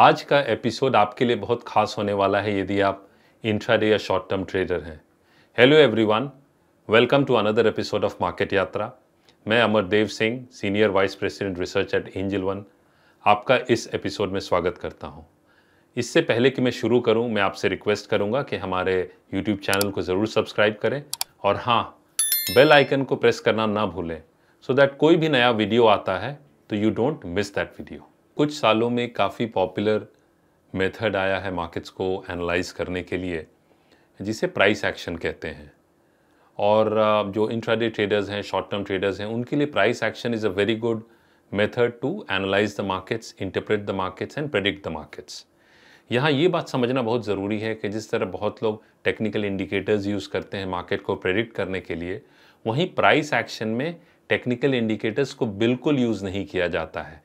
आज का एपिसोड आपके लिए बहुत खास होने वाला है यदि आप इंट्राडे या शॉर्ट टर्म ट्रेडर हैं hello everyone welcome to another episode of market यात्रा मैं Amardev Singh senior vice president research at Angel One आपका इस एपिसोड में स्वागत करता हूं। इससे पहले कि मैं शुरू करूं मैं आपसे रिक्वेस्ट करूंगा कि हमारे यूट्यूब चैनल को ज़रूर सब्सक्राइब करें और हाँ बेल आइकन को प्रेस करना ना भूलें सो so दैट कोई भी नया वीडियो आता है तो you don't miss that video कुछ सालों में काफ़ी पॉपुलर मेथड आया है मार्केट्स को एनालाइज करने के लिए जिसे प्राइस एक्शन कहते हैं और जो इंट्राडे ट्रेडर्स हैं शॉर्ट टर्म ट्रेडर्स हैं उनके लिए price action is a very good method to analyse the markets interpret the markets and predict the markets यहाँ ये बात समझना बहुत ज़रूरी है कि जिस तरह बहुत लोग टेक्निकल इंडिकेटर्स यूज़ करते हैं मार्केट को प्रेडिक्ट करने के लिए वहीं प्राइस एक्शन में टेक्निकल इंडिकेटर्स को बिल्कुल यूज़ नहीं किया जाता है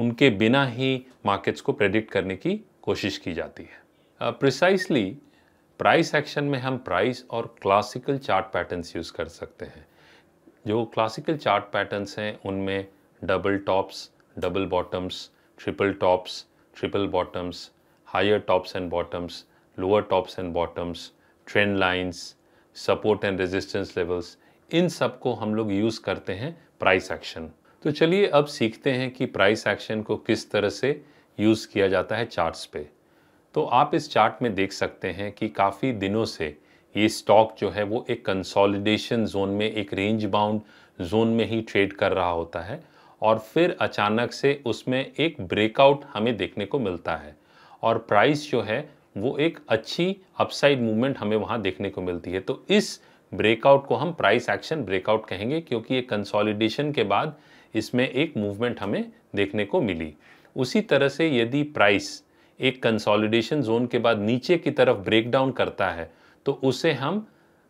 उनके बिना ही मार्केट्स को प्रेडिक्ट करने की कोशिश की जाती है प्रिसाइसली प्राइस एक्शन में हम प्राइस और क्लासिकल चार्ट पैटर्न्स यूज़ कर सकते हैं जो क्लासिकल चार्ट पैटर्न्स हैं उनमें double tops double bottoms triple tops triple bottoms higher tops and bottoms lower tops and bottoms trend lines support and resistance levels इन सब को हम लोग यूज़ करते हैं प्राइस एक्शन तो चलिए अब सीखते हैं कि प्राइस एक्शन को किस तरह से यूज़ किया जाता है चार्ट्स पे तो आप इस चार्ट में देख सकते हैं कि काफ़ी दिनों से ये स्टॉक जो है वो एक कंसोलिडेशन जोन में एक रेंज बाउंड जोन में ही ट्रेड कर रहा होता है और फिर अचानक से उसमें एक ब्रेकआउट हमें देखने को मिलता है और प्राइस जो है वो एक अच्छी अपसाइड मूवमेंट हमें वहाँ देखने को मिलती है तो इस ब्रेकआउट को हम प्राइस एक्शन ब्रेकआउट कहेंगे क्योंकि ये कंसोलिडेशन के बाद इसमें एक मूवमेंट हमें देखने को मिली उसी तरह से यदि प्राइस एक कंसोलिडेशन जोन के बाद नीचे की तरफ ब्रेकडाउन करता है तो उसे हम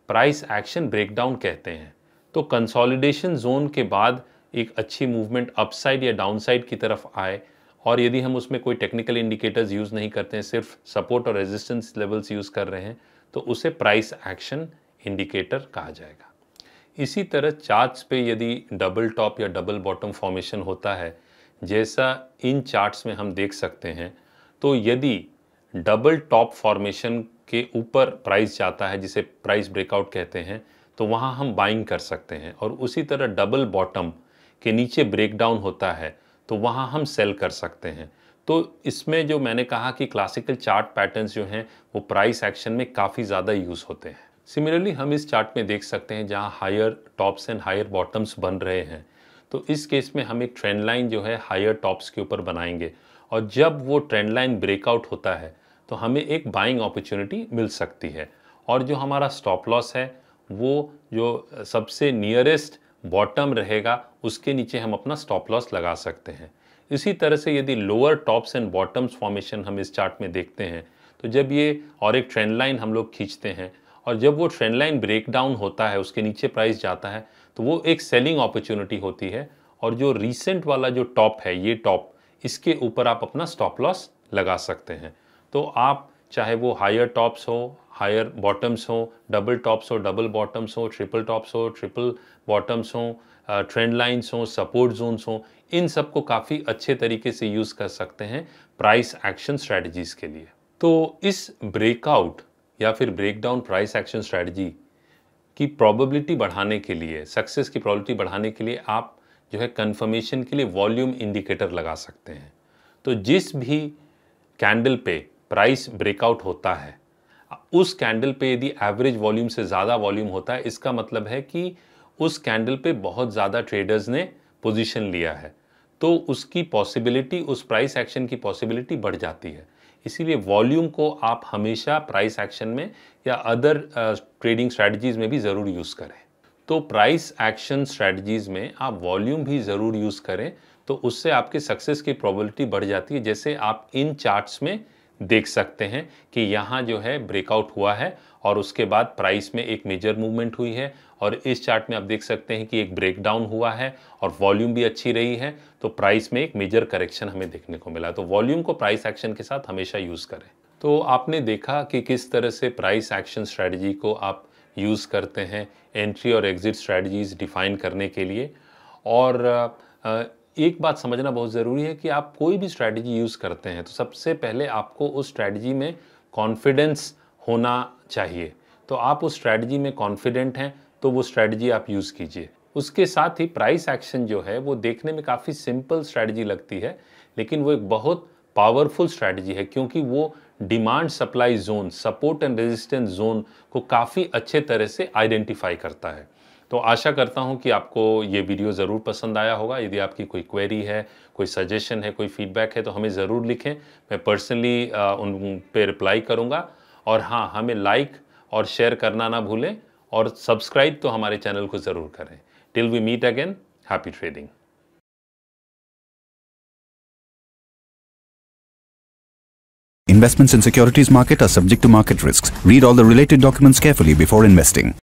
प्राइस एक्शन ब्रेकडाउन कहते हैं तो कंसोलिडेशन जोन के बाद एक अच्छी मूवमेंट अपसाइड या डाउनसाइड की तरफ आए और यदि हम उसमें कोई टेक्निकल इंडिकेटर्स यूज़ नहीं करते हैं सिर्फ सपोर्ट और रेजिस्टेंस लेवल्स यूज़ कर रहे हैं तो उसे प्राइस एक्शन इंडिकेटर कहा जाएगा इसी तरह चार्ट्स पे यदि डबल टॉप या डबल बॉटम फॉर्मेशन होता है जैसा इन चार्ट्स में हम देख सकते हैं तो यदि डबल टॉप फॉर्मेशन के ऊपर प्राइस जाता है जिसे प्राइस ब्रेकआउट कहते हैं तो वहाँ हम बाइंग कर सकते हैं और उसी तरह डबल बॉटम के नीचे ब्रेकडाउन होता है तो वहाँ हम सेल कर सकते हैं तो इसमें जो मैंने कहा कि क्लासिकल चार्ट पैटर्न्स जो हैं वो प्राइस एक्शन में काफ़ी ज़्यादा यूज़ होते हैं सिमिलरली हम इस चार्ट में देख सकते हैं जहाँ higher tops and higher bottoms बन रहे हैं तो इस केस में हम एक ट्रेंड लाइन जो है हायर टॉप्स के ऊपर बनाएंगे और जब वो ट्रेंड लाइन ब्रेकआउट होता है तो हमें एक बाइंग अपॉर्चुनिटी मिल सकती है और जो हमारा स्टॉप लॉस है वो जो सबसे नियरेस्ट बॉटम रहेगा उसके नीचे हम अपना स्टॉप लॉस लगा सकते हैं इसी तरह से यदि lower tops and bottoms formation हम इस चार्ट में देखते हैं तो जब ये और एक ट्रेंड लाइन हम लोग खींचते हैं और जब वो ट्रेंड लाइन ब्रेक डाउन होता है उसके नीचे प्राइस जाता है तो वो एक सेलिंग अपॉर्चुनिटी होती है और जो रिसेंट वाला जो टॉप है ये टॉप इसके ऊपर आप अपना स्टॉप लॉस लगा सकते हैं तो आप चाहे वो हायर टॉप्स हो हायर बॉटम्स हो डबल टॉप्स हो डबल बॉटम्स हो ट्रिपल टॉप्स हो ट्रिपल बॉटम्स हो ट्रेंड uh, लाइन्स हो सपोर्ट जोन्स हो इन सब को काफ़ी अच्छे तरीके से यूज़ कर सकते हैं प्राइस एक्शन स्ट्रेटजीज़ के लिए तो इस ब्रेकआउट या फिर break down price action strategy की प्रॉबिलिटी बढ़ाने के लिए सक्सेस की प्रॉबिलिटी बढ़ाने के लिए आप जो है कन्फर्मेशन के लिए वॉल्यूम इंडिकेटर लगा सकते हैं तो जिस भी कैंडल पे प्राइस ब्रेकआउट होता है उस कैंडल पे यदि एवरेज वॉल्यूम से ज़्यादा वॉल्यूम होता है इसका मतलब है कि उस कैंडल पे बहुत ज़्यादा ट्रेडर्स ने पोजीशन लिया है तो उसकी पॉसिबिलिटी उस प्राइस एक्शन की पॉसिबिलिटी बढ़ जाती है इसीलिए वॉल्यूम को आप हमेशा प्राइस एक्शन में या अदर ट्रेडिंग स्ट्रैटेजीज में भी ज़रूर यूज़ करें तो प्राइस एक्शन स्ट्रैटेजीज में आप वॉल्यूम भी ज़रूर यूज़ करें तो उससे आपके सक्सेस की प्रोबेबिलिटी बढ़ जाती है जैसे आप इन चार्ट्स में देख सकते हैं कि यहाँ जो है ब्रेकआउट हुआ है और उसके बाद प्राइस में एक मेजर मूवमेंट हुई है और इस चार्ट में आप देख सकते हैं कि एक ब्रेकडाउन हुआ है और वॉल्यूम भी अच्छी रही है तो प्राइस में एक मेजर करेक्शन हमें देखने को मिला तो वॉल्यूम को प्राइस एक्शन के साथ हमेशा यूज़ करें तो आपने देखा कि किस तरह से प्राइस एक्शन स्ट्रैटेजी को आप यूज़ करते हैं एंट्री और एग्ज़िट स्ट्रैटेजीज़ डिफाइन करने के लिए और एक बात समझना बहुत ज़रूरी है कि आप कोई भी स्ट्रैटेजी यूज़ करते हैं तो सबसे पहले आपको उस स्ट्रैटेजी में कॉन्फिडेंस होना चाहिए तो आप उस स्ट्रैटेजी में कॉन्फिडेंट हैं तो वो स्ट्रैटेजी आप यूज़ कीजिए उसके साथ ही प्राइस एक्शन जो है वो देखने में काफ़ी सिंपल स्ट्रैटेजी लगती है लेकिन वो एक बहुत पावरफुल स्ट्रैटेजी है क्योंकि वो demand supply zone support and resistance zone को काफ़ी अच्छे तरह से आइडेंटिफाई करता है तो आशा करता हूँ कि आपको ये वीडियो ज़रूर पसंद आया होगा यदि आपकी कोई क्वेरी है कोई सजेशन है कोई फीडबैक है तो हमें ज़रूर लिखें मैं पर्सनली उन पर रिप्लाई करूँगा और हाँ हमें लाइक और शेयर करना ना भूलें और सब्सक्राइब तो हमारे चैनल को ज़रूर करें till we meet again happy trading Investments in securities market are subject to market risks. Read all the related documents carefully before investing.